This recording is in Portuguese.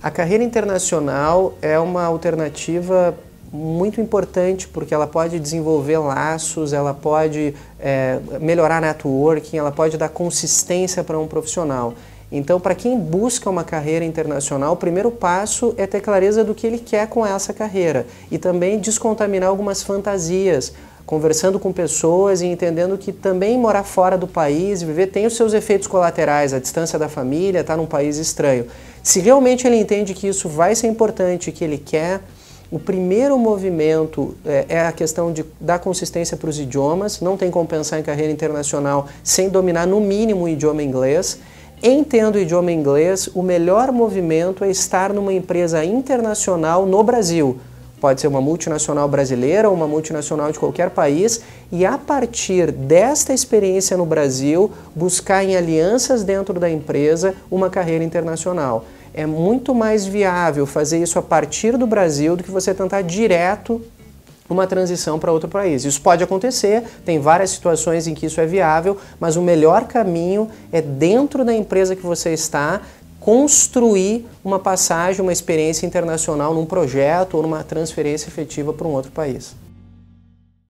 A carreira internacional é uma alternativa muito importante porque ela pode desenvolver laços, ela pode é, melhorar networking, ela pode dar consistência para um profissional. Então, para quem busca uma carreira internacional, o primeiro passo é ter clareza do que ele quer com essa carreira e também descontaminar algumas fantasias, conversando com pessoas e entendendo que também morar fora do país, viver, tem os seus efeitos colaterais, a distância da família, estar tá num país estranho. Se realmente ele entende que isso vai ser importante, que ele quer, o primeiro movimento é, é a questão de, dar consistência para os idiomas, não tem como pensar em carreira internacional sem dominar no mínimo o idioma inglês. Entendo o idioma inglês, o melhor movimento é estar numa empresa internacional no Brasil Pode ser uma multinacional brasileira ou uma multinacional de qualquer país, e a partir desta experiência no Brasil, buscar em alianças dentro da empresa uma carreira internacional. É muito mais viável fazer isso a partir do Brasil do que você tentar direto uma transição para outro país. Isso pode acontecer, tem várias situações em que isso é viável, mas o melhor caminho é dentro da empresa que você está, construir uma passagem, uma experiência internacional num projeto ou numa transferência efetiva para um outro país.